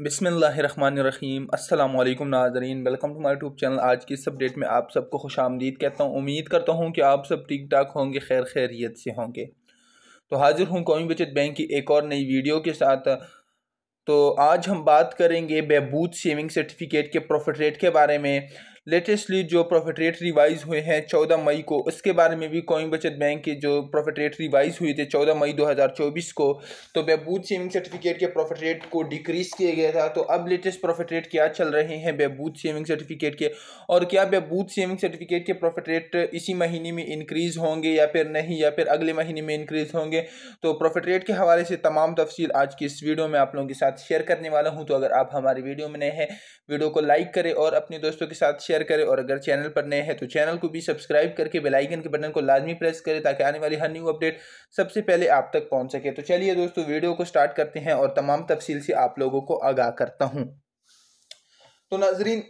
बिसमीम अल्लाम नाजरीन welcome to my YouTube channel आज की इस अपडेट में आप सबको खुश आमदीद कहता हूँ उम्मीद करता हूँ कि आप सब ठीक ठाक होंगे खैर खैरियत से होंगे तो हाजिर हूँ कौमी बचत बैंक की एक और नई वीडियो के साथ तो आज हम बात करेंगे बहबूद सेविंग सर्टिफिकेट के प्रॉफिट रेट के बारे में लेटेस्टली जो प्रॉफिट रेट रिवाइज हुए हैं चौदह मई को उसके बारे में भी कौमी बचत बैंक के जो प्रॉफिट रेट रिवाइज हुए थे चौदह मई दो हज़ार चौबीस को तो बहबूद सेविंग सर्टिफिकेट के प्रॉफिट रेट को डिक्रीज़ किया गया था तो अब लेटेस्ट प्रॉफिट रेट क्या चल रहे हैं बहबूद सेविंग सर्टिफिकेट के और क्या बहबूद सेविंग सर्टिफिकेट के प्रॉफिट रेट इसी महीने में इंक्रीज़ होंगे या फिर नहीं या फिर अगले महीने में इंक्रीज़ होंगे तो प्रॉफिट रेट के हवाले से तमाम तफसील आज की इस वीडियो में आप लोगों के साथ शेयर करने वाला हूँ तो अगर आप हमारी वीडियो में नए हैं वीडियो को लाइक करें और अपने दोस्तों के साथ शेयर करें और अगर चैनल पर नए हैं तो चैनल को भी सब्सक्राइब करके बेलाइकन के बटन को लाजमी प्रेस करें ताकि आने वाली हर न्यू अपडेट सबसे पहले आप तक पहुँच सके तो चलिए दोस्तों वीडियो को स्टार्ट करते हैं और तमाम तफसील से आप लोगों को आगाह करता हूँ तो नाजरीन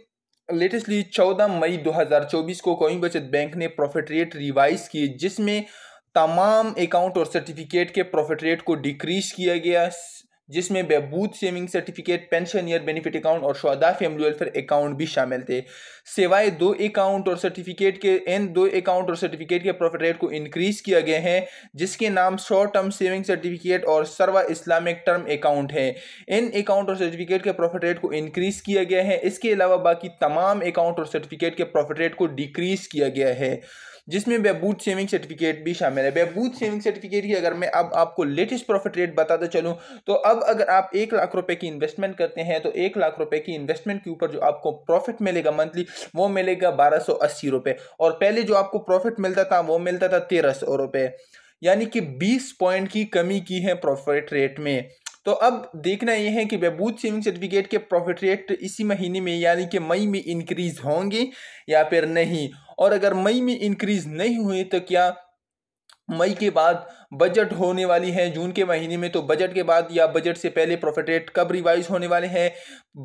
लेटेस्टली 14 मई 2024 को कोइन बचत बैंक ने प्रॉफिट रेट रिवाइज किए जिसमें तमाम अकाउंट और सर्टिफिकेट के प्रॉफिट रेट को डिक्रीज किया गया जिसमें Behbood saving certificate pension year benefit account और शहदा फैमिली वेलफेयर अकाउंट भी शामिल थे सिवाय दो अकाउंट और सर्टिफिकेट के इन दो अकाउंट और सर्टिफिकेट के प्रॉफिट रेट को इंक्रीज किया गया है जिसके नाम शॉर्ट टर्म सेविंग सर्टिफिकेट और सर्वा इस्लामिक टर्म अकाउंट है इन अकाउंट और सर्टिफिकेट के प्रॉफिट रेट को इंक्रीज किया गया है इसके अलावा बाकी तमाम अकाउंट और सर्टिफिकेट के प्रॉफिट रेट को डिक्रीज किया गया है जिसमें बहबूद सेविंग सर्टिफिकेट भी शामिल है बहबूद सेविंग सर्टिफिकेट की अगर मैं अब आपको लेटेस्ट प्रॉफिट रेट बताता चलूँ तो अब अब अगर आप एक लाख रुपए की इन्वेस्टमेंट करते हैं तो एक लाख रुपए की इन्वेस्टमेंट के ऊपर जो आपको प्रॉफिट मिलेगा मंथली वो मिलेगा बारह सौ अस्सी और पहले जो आपको प्रॉफिट मिलता था वो मिलता था तेरह सौ यानी कि बीस पॉइंट की कमी की है प्रॉफिट रेट में तो अब देखना यह है कि बहबूद सेविंग सर्टिफिकेट के प्रॉफिट रेट इसी महीने में यानी कि मई में इंक्रीज होंगे या फिर नहीं और अगर मई में इंक्रीज नहीं हुए तो क्या मई के बाद बजट होने वाली है जून के महीने में तो बजट के बाद या बजट से पहले प्रॉफिट रेट कब रिवाइज होने वाले हैं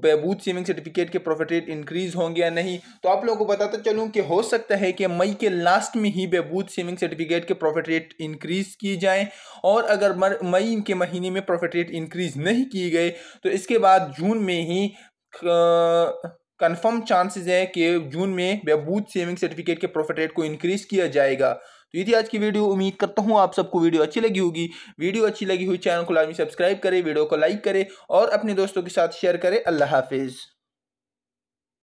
बहबूद सेविंग सर्टिफिकेट के प्रॉफिट रेट इंक्रीज होंगे या नहीं तो आप लोगों को बताता चलूँ कि हो सकता है कि मई के लास्ट में ही बहबूद सेविंग सर्टिफिकेट के प्रॉफिट रेट इंक्रीज किए जाएं और अगर मई के महीने में प्रॉफिट रेट इंक्रीज नहीं किए गए तो इसके बाद जून में ही कंफर्म चांसेस है कि जून में बहबूत सेविंग सर्टिफिकेट के प्रॉफिट रेट को इंक्रीज किया जाएगा तो ये थी आज की वीडियो उम्मीद करता हूँ आप सबको वीडियो अच्छी लगी होगी वीडियो अच्छी लगी हुई चैनल को लाजमी सब्सक्राइब करें वीडियो को लाइक करें और अपने दोस्तों के साथ शेयर करें अल्लाह हाफिज़